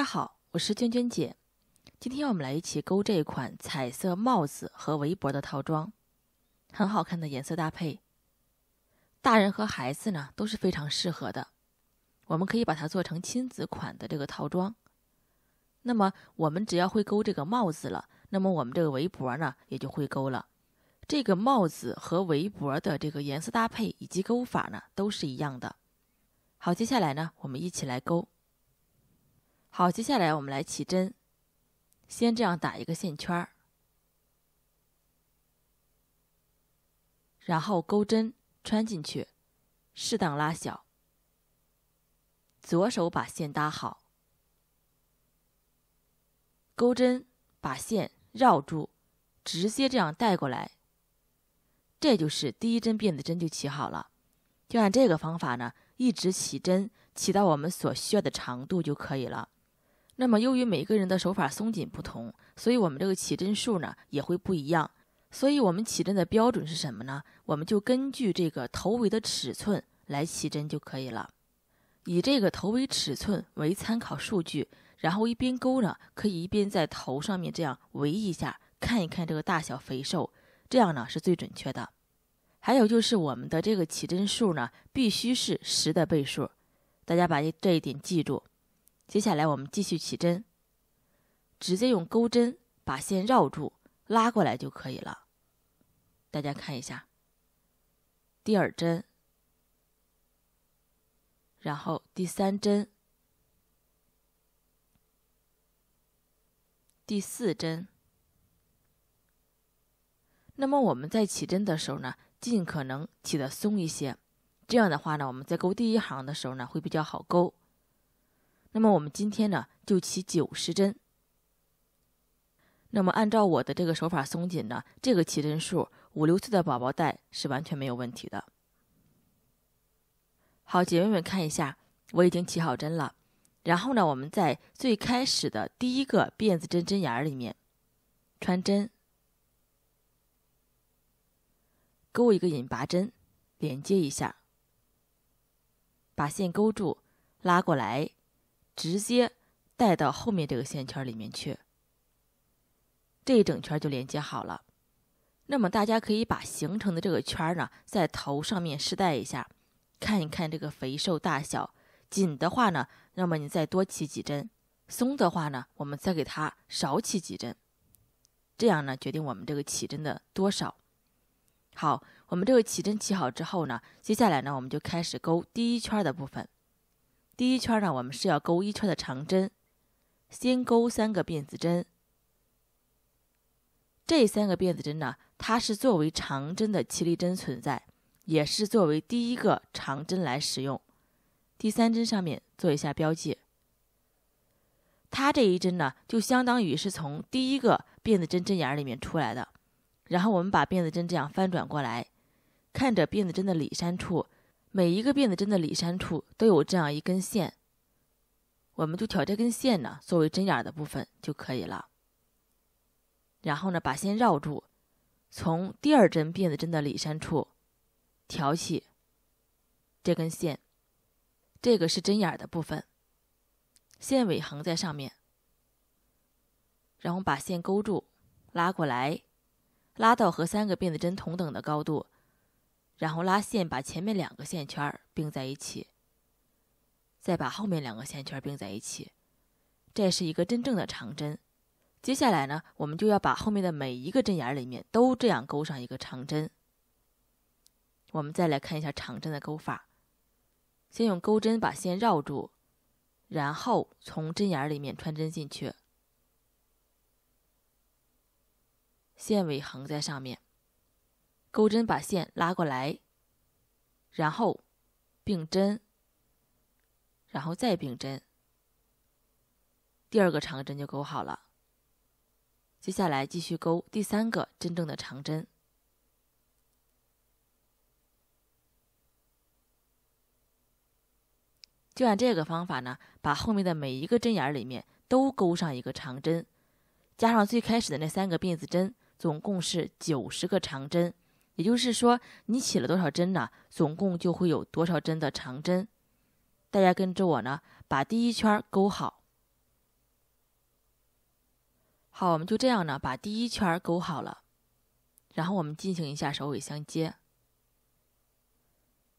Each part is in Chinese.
大家好，我是娟娟姐，今天我们来一起钩这一款彩色帽子和围脖的套装，很好看的颜色搭配。大人和孩子呢都是非常适合的，我们可以把它做成亲子款的这个套装。那么我们只要会勾这个帽子了，那么我们这个围脖呢也就会勾了。这个帽子和围脖的这个颜色搭配以及勾法呢都是一样的。好，接下来呢我们一起来勾。好，接下来我们来起针，先这样打一个线圈儿，然后钩针穿进去，适当拉小，左手把线搭好，钩针把线绕住，直接这样带过来，这就是第一针辫子针就起好了。就按这个方法呢，一直起针，起到我们所需要的长度就可以了。那么，由于每个人的手法松紧不同，所以我们这个起针数呢也会不一样。所以我们起针的标准是什么呢？我们就根据这个头围的尺寸来起针就可以了。以这个头围尺寸为参考数据，然后一边勾呢，可以一边在头上面这样围一下，看一看这个大小肥瘦，这样呢是最准确的。还有就是我们的这个起针数呢，必须是十的倍数，大家把这一点记住。接下来我们继续起针，直接用钩针把线绕住，拉过来就可以了。大家看一下，第二针，然后第三针，第四针。那么我们在起针的时候呢，尽可能起的松一些，这样的话呢，我们在勾第一行的时候呢，会比较好勾。那么我们今天呢就起九十针。那么按照我的这个手法松紧呢，这个起针数五六岁的宝宝戴是完全没有问题的。好，姐妹们看一下，我已经起好针了。然后呢，我们在最开始的第一个辫子针针眼儿里面穿针，勾一个引拔针，连接一下，把线勾住，拉过来。直接带到后面这个线圈里面去，这一整圈就连接好了。那么大家可以把形成的这个圈呢，在头上面试戴一下，看一看这个肥瘦大小。紧的话呢，那么你再多起几针；松的话呢，我们再给它少起几针。这样呢，决定我们这个起针的多少。好，我们这个起针起好之后呢，接下来呢，我们就开始勾第一圈的部分。第一圈呢，我们是要勾一圈的长针，先勾三个辫子针。这三个辫子针呢，它是作为长针的起立针存在，也是作为第一个长针来使用。第三针上面做一下标记。它这一针呢，就相当于是从第一个辫子针针眼里面出来的。然后我们把辫子针这样翻转过来，看着辫子针的里山处。每一个辫子针的里山处都有这样一根线，我们就挑这根线呢作为针眼的部分就可以了。然后呢，把线绕住，从第二针辫子针的里山处挑起这根线，这个是针眼的部分，线尾横在上面，然后把线勾住，拉过来，拉到和三个辫子针同等的高度。然后拉线，把前面两个线圈并在一起，再把后面两个线圈并在一起，这是一个真正的长针。接下来呢，我们就要把后面的每一个针眼里面都这样钩上一个长针。我们再来看一下长针的钩法，先用钩针把线绕住，然后从针眼里面穿针进去，线尾横在上面。钩针把线拉过来，然后并针，然后再并针，第二个长针就钩好了。接下来继续钩第三个真正的长针，就按这个方法呢，把后面的每一个针眼里面都钩上一个长针，加上最开始的那三个辫子针，总共是九十个长针。也就是说，你起了多少针呢？总共就会有多少针的长针。大家跟着我呢，把第一圈勾好。好，我们就这样呢，把第一圈勾好了。然后我们进行一下首尾相接，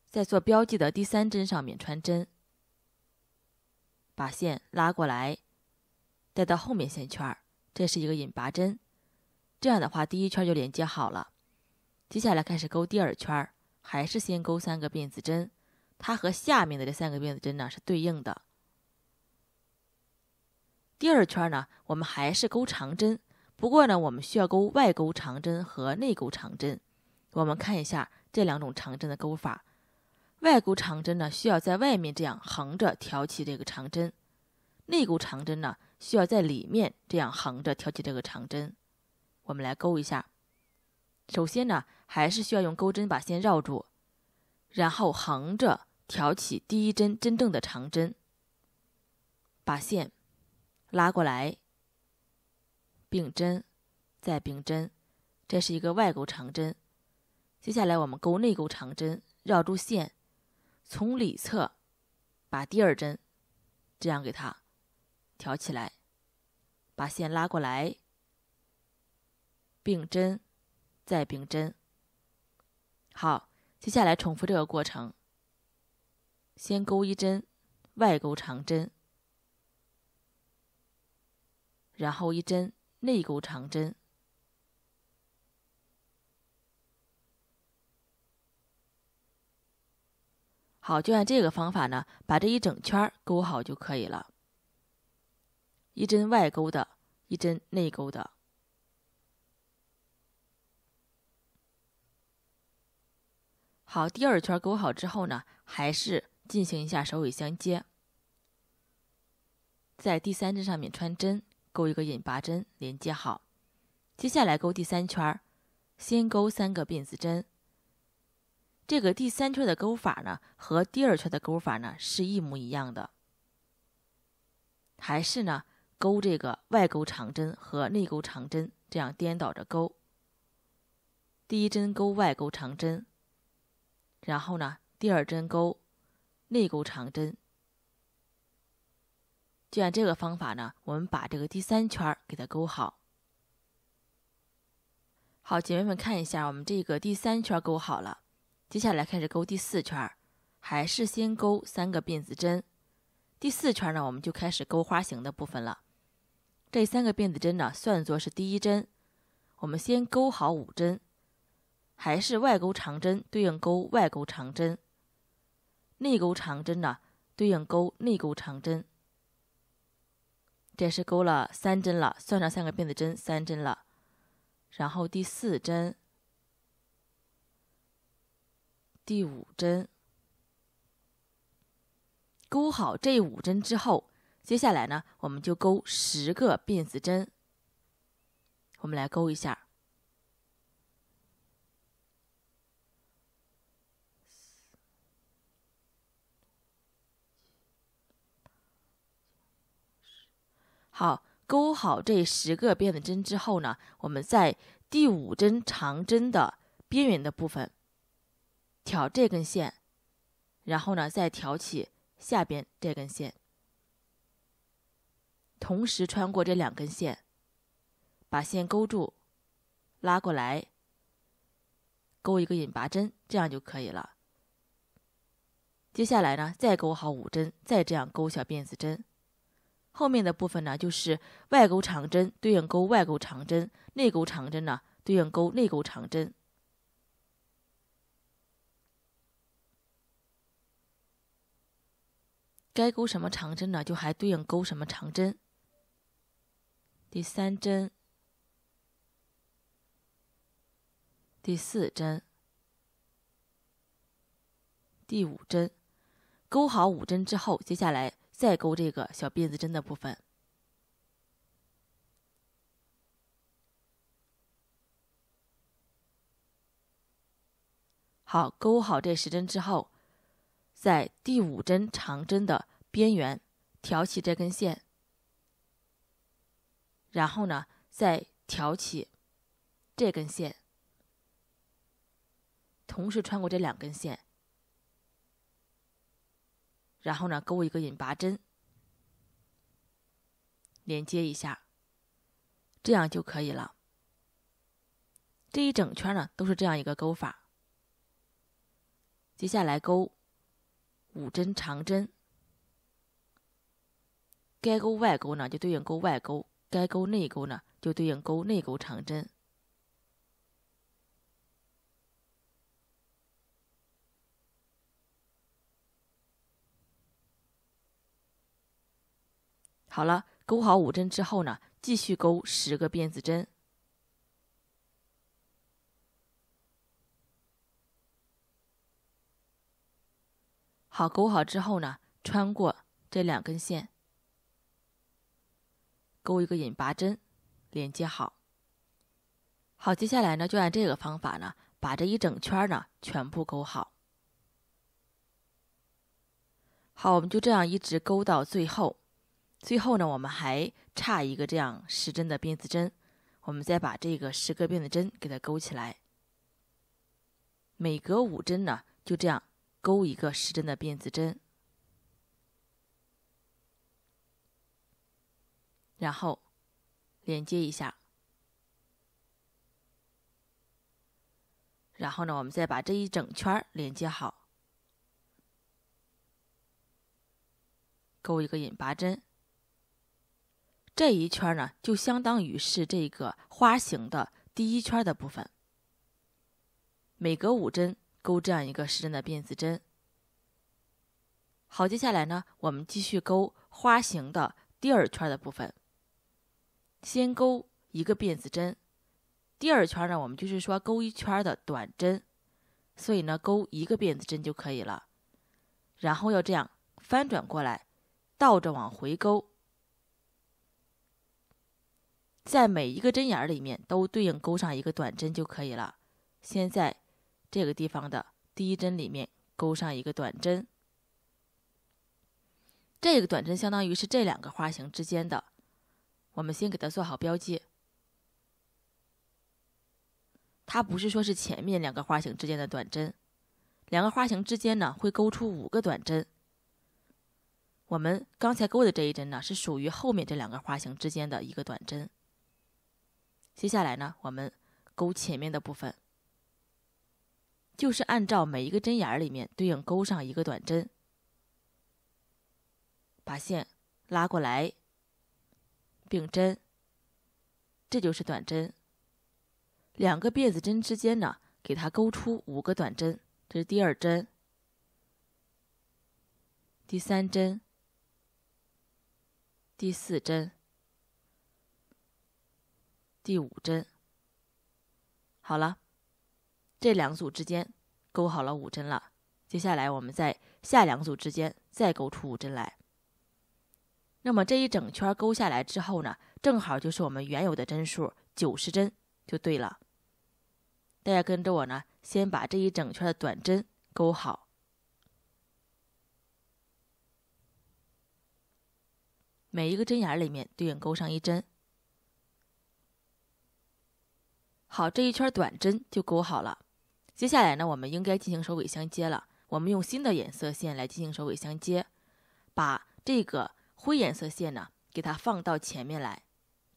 在做标记的第三针上面穿针，把线拉过来，带到后面线圈，这是一个引拔针。这样的话，第一圈就连接好了。接下来开始钩第二圈儿，还是先钩三个辫子针，它和下面的这三个辫子针呢是对应的。第二圈呢，我们还是钩长针，不过呢，我们需要钩外钩长针和内钩长针。我们看一下这两种长针的钩法。外钩长针呢，需要在外面这样横着挑起这个长针；内钩长针呢，需要在里面这样横着挑起这个长针。我们来钩一下。首先呢，还是需要用钩针把线绕住，然后横着挑起第一针真正的长针，把线拉过来，并针，再并针，这是一个外钩长针。接下来我们钩内钩长针，绕住线，从里侧把第二针这样给它挑起来，把线拉过来，并针。再并针，好，接下来重复这个过程。先勾一针外勾长针，然后一针内勾长针。好，就按这个方法呢，把这一整圈勾好就可以了。一针外勾的，一针内勾的。好，第二圈钩好之后呢，还是进行一下首尾相接，在第三针上面穿针，钩一个引拔针连接好。接下来钩第三圈，先钩三个辫子针。这个第三圈的钩法呢，和第二圈的钩法呢是一模一样的，还是呢钩这个外勾长针和内勾长针，这样颠倒着钩。第一针钩外勾长针。然后呢，第二针钩，内钩长针。就按这个方法呢，我们把这个第三圈儿给它钩好。好，姐妹们看一下，我们这个第三圈钩好了。接下来开始钩第四圈，还是先钩三个辫子针。第四圈呢，我们就开始钩花形的部分了。这三个辫子针呢，算作是第一针，我们先钩好五针。还是外钩长针对应钩外钩长针，内钩长针呢对应钩内钩长针。这是钩了三针了，算上三个辫子针，三针了。然后第四针、第五针钩好这五针之后，接下来呢我们就钩十个辫子针。我们来钩一下。好，钩好这十个辫子针之后呢，我们在第五针长针的边缘的部分挑这根线，然后呢再挑起下边这根线，同时穿过这两根线，把线勾住，拉过来，勾一个引拔针，这样就可以了。接下来呢再钩好五针，再这样钩小辫子针。后面的部分呢，就是外勾长针对应勾外勾长针，内勾长针呢对应勾内勾长针。该勾什么长针呢，就还对应勾什么长针。第三针、第四针、第五针，勾好五针之后，接下来。再勾这个小辫子针的部分。好，勾好这十针之后，在第五针长针的边缘挑起这根线，然后呢再挑起这根线，同时穿过这两根线。然后呢，勾一个引拔针，连接一下，这样就可以了。这一整圈呢，都是这样一个勾法。接下来勾五针长针，该勾外勾呢，就对应勾外勾；该勾内勾呢，就对应勾内勾长针。好了，钩好五针之后呢，继续钩十个辫子针。好，钩好之后呢，穿过这两根线，钩一个引拔针，连接好。好，接下来呢，就按这个方法呢，把这一整圈呢全部钩好。好，我们就这样一直钩到最后。最后呢，我们还差一个这样十针的辫子针，我们再把这个十个辫子针给它勾起来。每隔五针呢，就这样勾一个十针的辫子针，然后连接一下，然后呢，我们再把这一整圈连接好，勾一个引拔针。这一圈呢，就相当于是这个花形的第一圈的部分。每隔五针勾这样一个十针的辫子针。好，接下来呢，我们继续勾花形的第二圈的部分。先勾一个辫子针。第二圈呢，我们就是说勾一圈的短针，所以呢，勾一个辫子针就可以了。然后要这样翻转过来，倒着往回勾。在每一个针眼儿里面都对应钩上一个短针就可以了。先在这个地方的第一针里面钩上一个短针，这个短针相当于是这两个花型之间的。我们先给它做好标记。它不是说是前面两个花型之间的短针，两个花型之间呢会勾出五个短针。我们刚才勾的这一针呢是属于后面这两个花型之间的一个短针。接下来呢，我们钩前面的部分，就是按照每一个针眼儿里面对应钩上一个短针，把线拉过来，并针，这就是短针。两个辫子针之间呢，给它钩出五个短针，这是第二针，第三针，第四针。第五针，好了，这两组之间勾好了五针了。接下来我们在下两组之间再勾出五针来。那么这一整圈勾下来之后呢，正好就是我们原有的针数九十针就对了。大家跟着我呢，先把这一整圈的短针勾好，每一个针眼里面对应勾上一针。好，这一圈短针就钩好了。接下来呢，我们应该进行首尾相接了。我们用新的颜色线来进行首尾相接，把这个灰颜色线呢，给它放到前面来。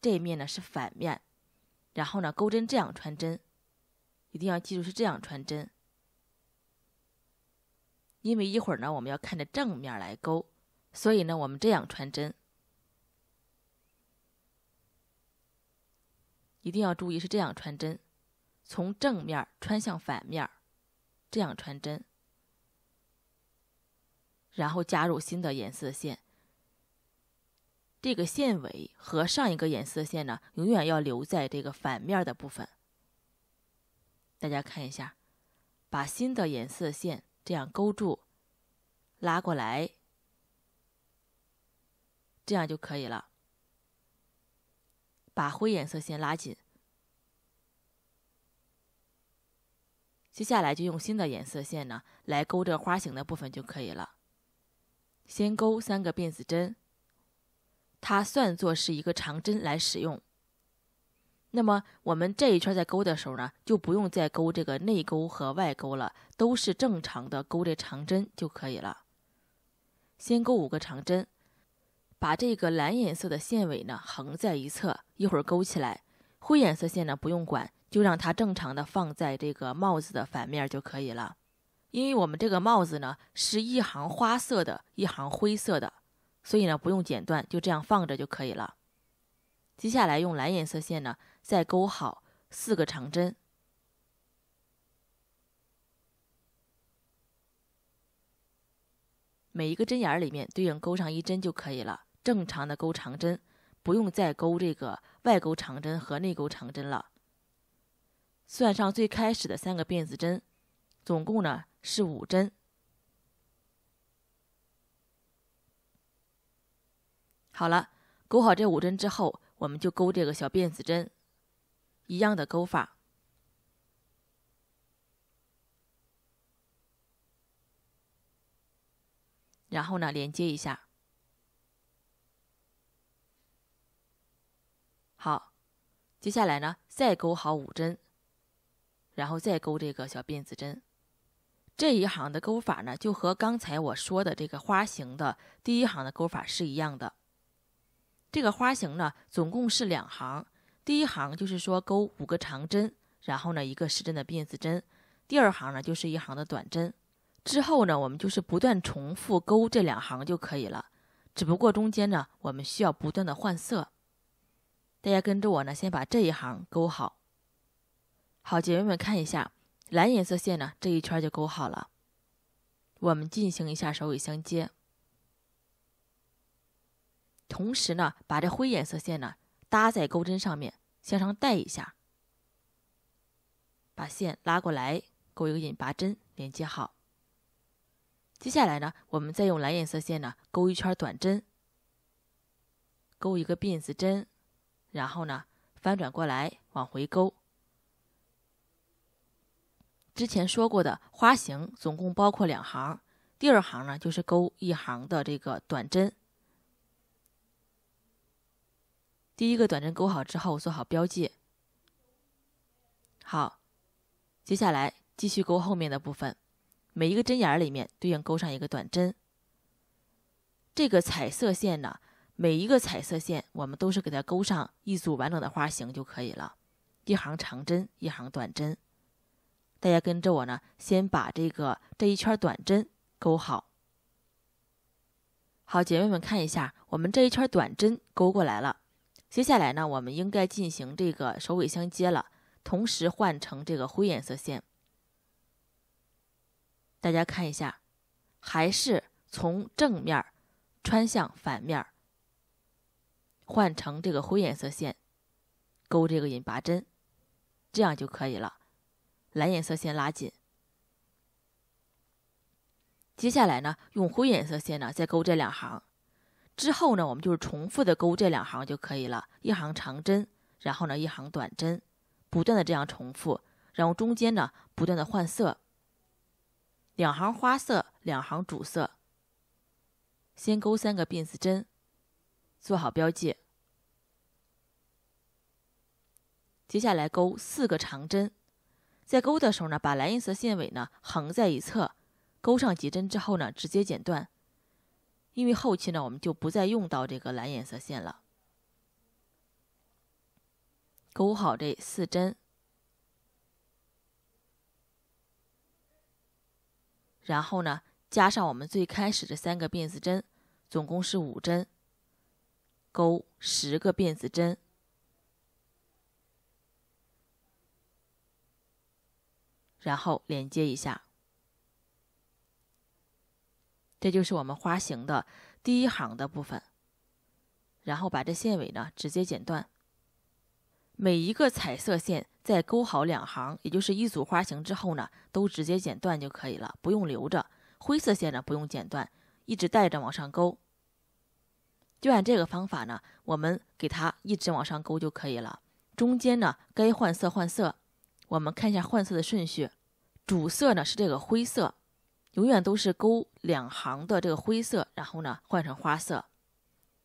这一面呢是反面，然后呢，钩针这样穿针，一定要记住是这样穿针。因为一会儿呢，我们要看着正面来钩，所以呢，我们这样穿针。一定要注意是这样穿针，从正面穿向反面，这样穿针，然后加入新的颜色线。这个线尾和上一个颜色线呢，永远要留在这个反面的部分。大家看一下，把新的颜色线这样勾住，拉过来，这样就可以了。把灰颜色线拉紧，接下来就用新的颜色线呢来勾这花形的部分就可以了。先勾三个辫子针，它算作是一个长针来使用。那么我们这一圈在勾的时候呢，就不用再勾这个内勾和外勾了，都是正常的勾这长针就可以了。先勾五个长针。把这个蓝颜色的线尾呢，横在一侧，一会儿勾起来。灰颜色线呢，不用管，就让它正常的放在这个帽子的反面就可以了。因为我们这个帽子呢，是一行花色的，一行灰色的，所以呢，不用剪断，就这样放着就可以了。接下来用蓝颜色线呢，再勾好四个长针。每一个针眼儿里面对应钩上一针就可以了，正常的钩长针，不用再钩这个外勾长针和内勾长针了。算上最开始的三个辫子针，总共呢是五针。好了，钩好这五针之后，我们就钩这个小辫子针，一样的钩法。然后呢，连接一下。好，接下来呢，再钩好五针，然后再钩这个小辫子针。这一行的钩法呢，就和刚才我说的这个花形的第一行的钩法是一样的。这个花形呢，总共是两行，第一行就是说钩五个长针，然后呢一个十针的辫子针，第二行呢就是一行的短针。之后呢，我们就是不断重复勾这两行就可以了。只不过中间呢，我们需要不断的换色。大家跟着我呢，先把这一行勾好。好，姐妹们看一下，蓝颜色线呢这一圈就勾好了。我们进行一下首尾相接，同时呢，把这灰颜色线呢搭在钩针上面，向上带一下，把线拉过来，勾一个引拔针连接好。接下来呢，我们再用蓝颜色线呢勾一圈短针，勾一个辫子针，然后呢翻转过来往回勾。之前说过的花形总共包括两行，第二行呢就是勾一行的这个短针。第一个短针勾好之后做好标记。好，接下来继续勾后面的部分。每一个针眼里面对应钩上一个短针。这个彩色线呢，每一个彩色线我们都是给它钩上一组完整的花型就可以了，一行长针，一行短针。大家跟着我呢，先把这个这一圈短针钩好。好，姐妹们看一下，我们这一圈短针钩过来了。接下来呢，我们应该进行这个首尾相接了，同时换成这个灰颜色线。大家看一下，还是从正面穿向反面，换成这个灰颜色线，勾这个引拔针，这样就可以了。蓝颜色线拉紧，接下来呢，用灰颜色线呢再勾这两行，之后呢，我们就是重复的勾这两行就可以了，一行长针，然后呢一行短针，不断的这样重复，然后中间呢不断的换色。两行花色，两行主色。先钩三个辫子针，做好标记。接下来钩四个长针，在钩的时候呢，把蓝颜色线尾呢横在一侧，钩上几针之后呢，直接剪断，因为后期呢我们就不再用到这个蓝颜色线了。钩好这四针。然后呢，加上我们最开始的三个辫子针，总共是五针，勾十个辫子针，然后连接一下，这就是我们花形的第一行的部分。然后把这线尾呢直接剪断。每一个彩色线在勾好两行，也就是一组花型之后呢，都直接剪断就可以了，不用留着。灰色线呢，不用剪断，一直带着往上勾。就按这个方法呢，我们给它一直往上勾就可以了。中间呢，该换色换色。我们看一下换色的顺序，主色呢是这个灰色，永远都是勾两行的这个灰色，然后呢换成花色。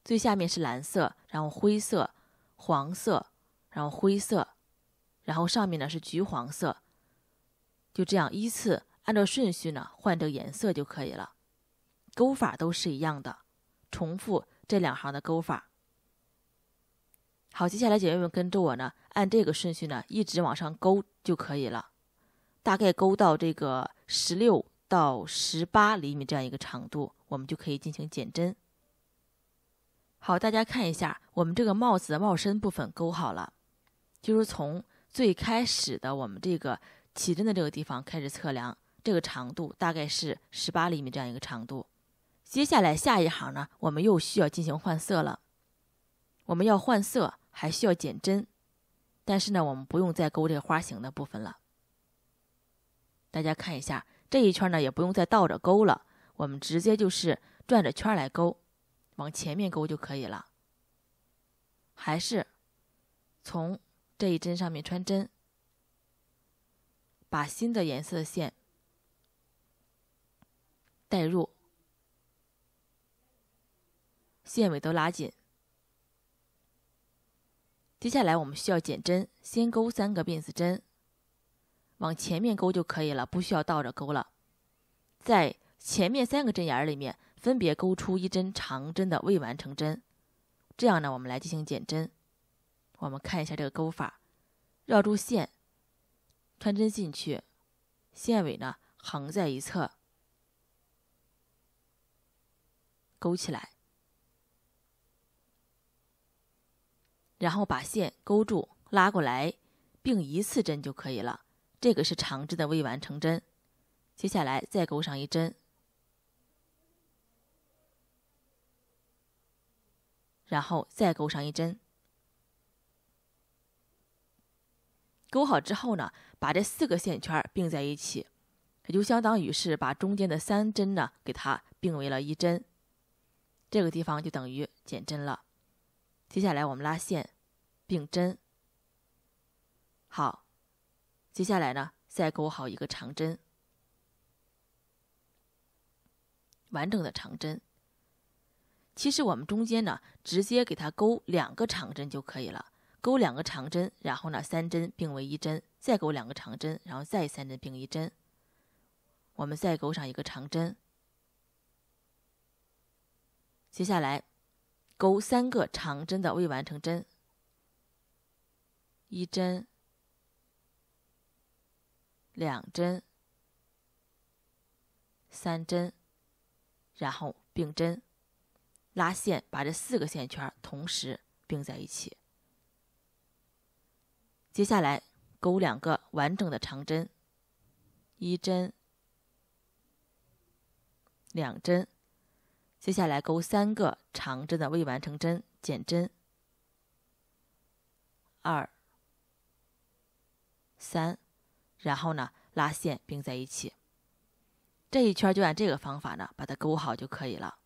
最下面是蓝色，然后灰色、黄色。然后灰色，然后上面呢是橘黄色，就这样依次按照顺序呢换这个颜色就可以了。钩法都是一样的，重复这两行的钩法。好，接下来姐妹们跟着我呢，按这个顺序呢一直往上钩就可以了。大概钩到这个十六到十八厘米这样一个长度，我们就可以进行减针。好，大家看一下我们这个帽子的帽身部分钩好了。就是从最开始的我们这个起针的这个地方开始测量，这个长度大概是十八厘米这样一个长度。接下来下一行呢，我们又需要进行换色了。我们要换色，还需要减针，但是呢，我们不用再勾这个花形的部分了。大家看一下，这一圈呢也不用再倒着勾了，我们直接就是转着圈来勾，往前面勾就可以了。还是从。这一针上面穿针，把新的颜色的线带入，线尾都拉紧。接下来我们需要减针，先钩三个辫子针，往前面钩就可以了，不需要倒着钩了。在前面三个针眼里面，分别钩出一针长针的未完成针，这样呢，我们来进行减针。我们看一下这个钩法，绕住线，穿针进去，线尾呢横在一侧，钩起来，然后把线勾住，拉过来，并一次针就可以了。这个是长针的未完成针，接下来再钩上一针，然后再钩上一针。钩好之后呢，把这四个线圈并在一起，也就相当于是把中间的三针呢给它并为了一针，这个地方就等于减针了。接下来我们拉线并针。好，接下来呢再钩好一个长针，完整的长针。其实我们中间呢直接给它钩两个长针就可以了。钩两个长针，然后呢，三针并为一针，再钩两个长针，然后再三针并一针。我们再钩上一个长针。接下来，钩三个长针的未完成针，一针、两针、三针，然后并针，拉线，把这四个线圈同时并在一起。接下来钩两个完整的长针，一针、两针。接下来钩三个长针的未完成针，减针二、三，然后呢拉线并在一起。这一圈就按这个方法呢把它钩好就可以了。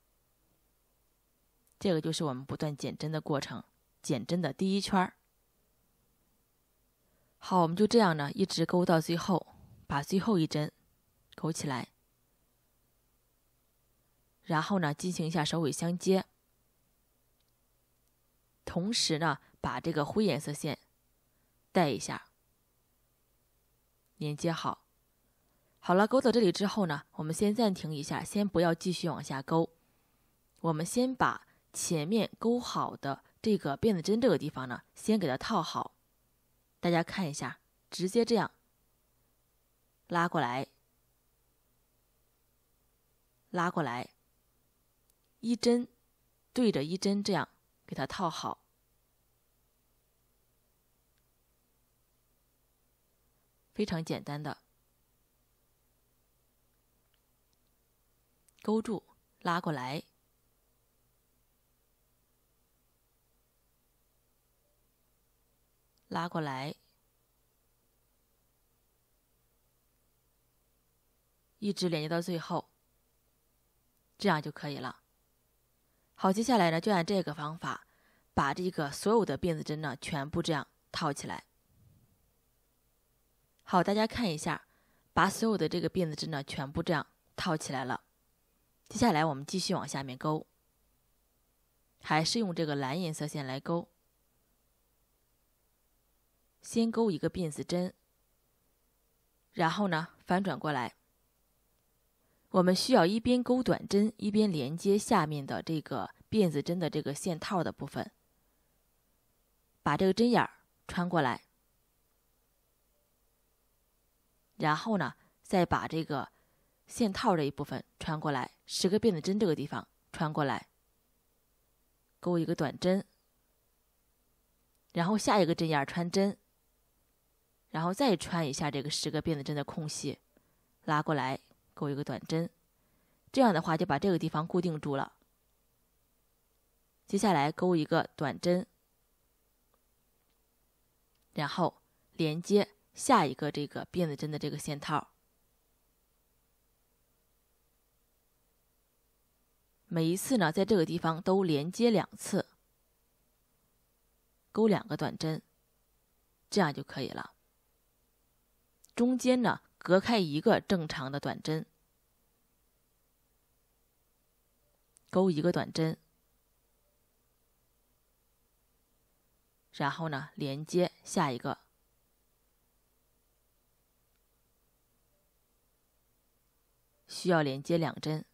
这个就是我们不断减针的过程，减针的第一圈儿。好，我们就这样呢，一直勾到最后，把最后一针勾起来，然后呢，进行一下首尾相接，同时呢，把这个灰颜色线带一下，连接好。好了，勾到这里之后呢，我们先暂停一下，先不要继续往下勾，我们先把前面勾好的这个辫子针这个地方呢，先给它套好。大家看一下，直接这样拉过来，拉过来，一针对着一针，这样给它套好，非常简单的，勾住，拉过来。拉过来，一直连接到最后，这样就可以了。好，接下来呢，就按这个方法，把这个所有的辫子针呢，全部这样套起来。好，大家看一下，把所有的这个辫子针呢，全部这样套起来了。接下来我们继续往下面钩，还是用这个蓝颜色线来钩。先勾一个辫子针，然后呢，翻转过来。我们需要一边勾短针，一边连接下面的这个辫子针的这个线套的部分。把这个针眼儿穿过来，然后呢，再把这个线套这一部分穿过来，十个辫子针这个地方穿过来，勾一个短针，然后下一个针眼穿针。然后再穿一下这个十个辫子针的空隙，拉过来勾一个短针，这样的话就把这个地方固定住了。接下来勾一个短针，然后连接下一个这个辫子针的这个线套。每一次呢，在这个地方都连接两次，勾两个短针，这样就可以了。中间呢，隔开一个正常的短针，钩一个短针，然后呢，连接下一个，需要连接两针。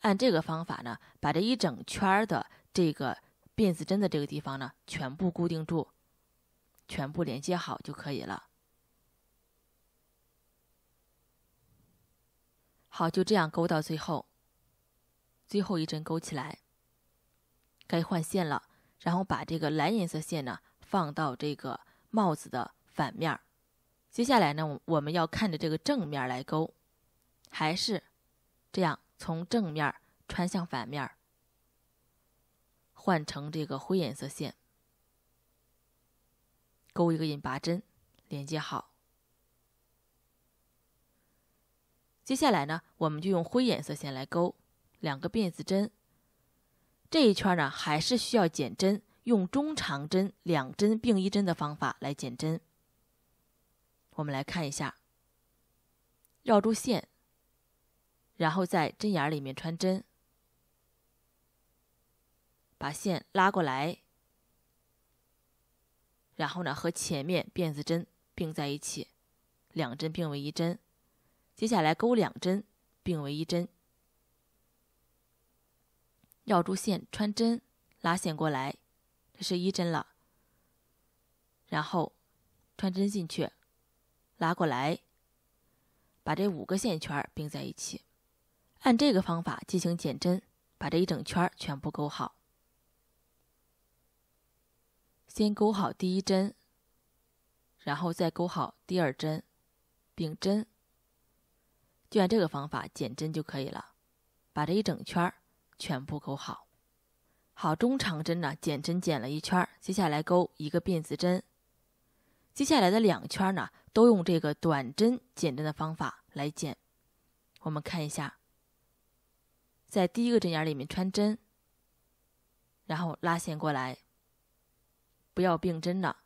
按这个方法呢，把这一整圈的这个。辫子针的这个地方呢，全部固定住，全部连接好就可以了。好，就这样勾到最后，最后一针勾起来。该换线了，然后把这个蓝颜色线呢放到这个帽子的反面。接下来呢，我们要看着这个正面来勾，还是这样从正面穿向反面。换成这个灰颜色线，勾一个引拔针，连接好。接下来呢，我们就用灰颜色线来勾两个辫子针。这一圈呢，还是需要减针，用中长针两针并一针的方法来减针。我们来看一下，绕住线，然后在针眼里面穿针。把线拉过来，然后呢，和前面辫子针并在一起，两针并为一针。接下来钩两针并为一针，绕住线穿针，拉线过来，这是一针了。然后穿针进去，拉过来，把这五个线圈并在一起。按这个方法进行减针，把这一整圈全部钩好。先钩好第一针，然后再钩好第二针，并针，就按这个方法减针就可以了。把这一整圈全部钩好。好，中长针呢，减针减了一圈，接下来钩一个辫子针。接下来的两圈呢，都用这个短针减针的方法来减。我们看一下，在第一个针眼里面穿针，然后拉线过来。不要并针了，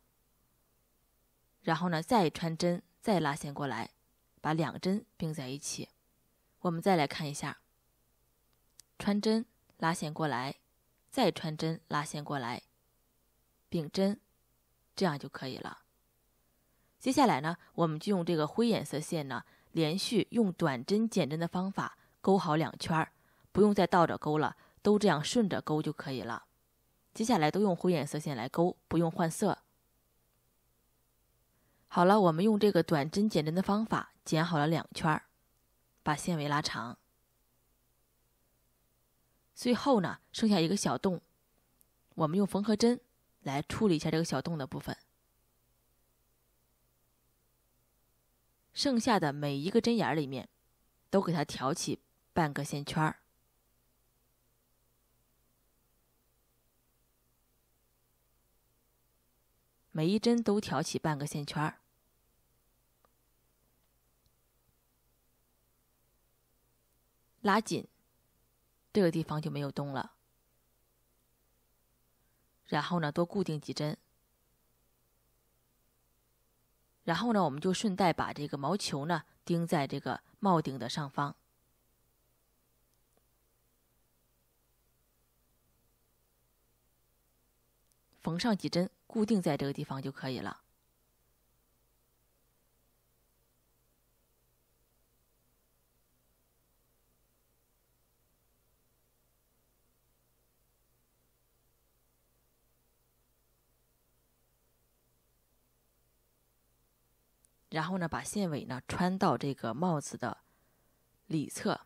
然后呢，再穿针，再拉线过来，把两针并在一起。我们再来看一下，穿针拉线过来，再穿针拉线过来，并针，这样就可以了。接下来呢，我们就用这个灰颜色线呢，连续用短针减针的方法勾好两圈，不用再倒着勾了，都这样顺着勾就可以了。接下来都用灰颜色线来勾，不用换色。好了，我们用这个短针减针的方法减好了两圈儿，把线围拉长。最后呢，剩下一个小洞，我们用缝合针来处理一下这个小洞的部分。剩下的每一个针眼儿里面，都给它挑起半个线圈儿。每一针都挑起半个线圈儿，拉紧，这个地方就没有洞了。然后呢，多固定几针。然后呢，我们就顺带把这个毛球呢钉在这个帽顶的上方，缝上几针。固定在这个地方就可以了。然后呢，把线尾呢穿到这个帽子的里侧，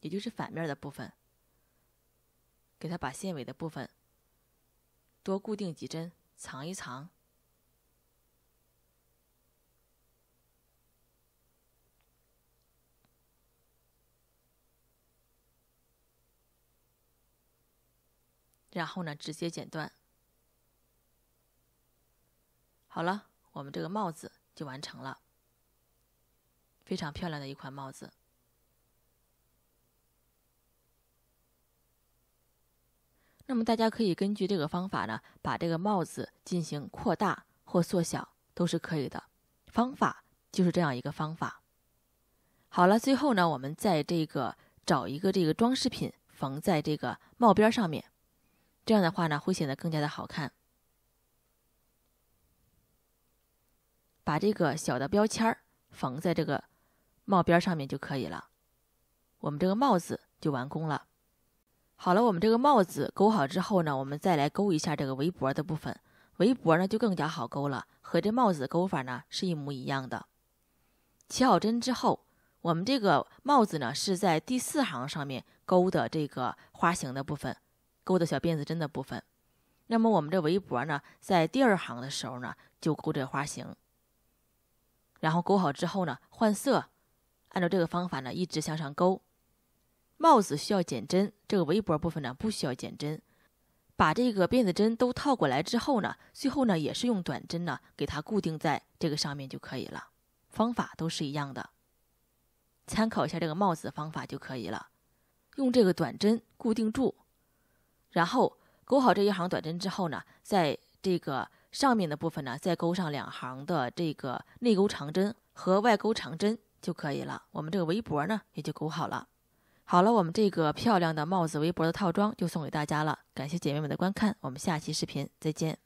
也就是反面的部分，给它把线尾的部分。多固定几针，藏一藏，然后呢，直接剪断。好了，我们这个帽子就完成了，非常漂亮的一款帽子。那么大家可以根据这个方法呢，把这个帽子进行扩大或缩小都是可以的。方法就是这样一个方法。好了，最后呢，我们在这个找一个这个装饰品缝在这个帽边上面，这样的话呢会显得更加的好看。把这个小的标签儿缝在这个帽边上面就可以了，我们这个帽子就完工了。好了，我们这个帽子钩好之后呢，我们再来钩一下这个围脖的部分。围脖呢就更加好钩了，和这帽子的钩法呢是一模一样的。起好针之后，我们这个帽子呢是在第四行上面钩的这个花形的部分，钩的小辫子针的部分。那么我们这围脖呢，在第二行的时候呢就钩这花形。然后钩好之后呢，换色，按照这个方法呢一直向上钩。帽子需要减针，这个围脖部分呢不需要减针。把这个辫子针都套过来之后呢，最后呢也是用短针呢给它固定在这个上面就可以了。方法都是一样的，参考一下这个帽子的方法就可以了。用这个短针固定住，然后钩好这一行短针之后呢，在这个上面的部分呢再钩上两行的这个内钩长针和外钩长针就可以了。我们这个围脖呢也就钩好了。好了，我们这个漂亮的帽子围脖的套装就送给大家了。感谢姐妹们的观看，我们下期视频再见。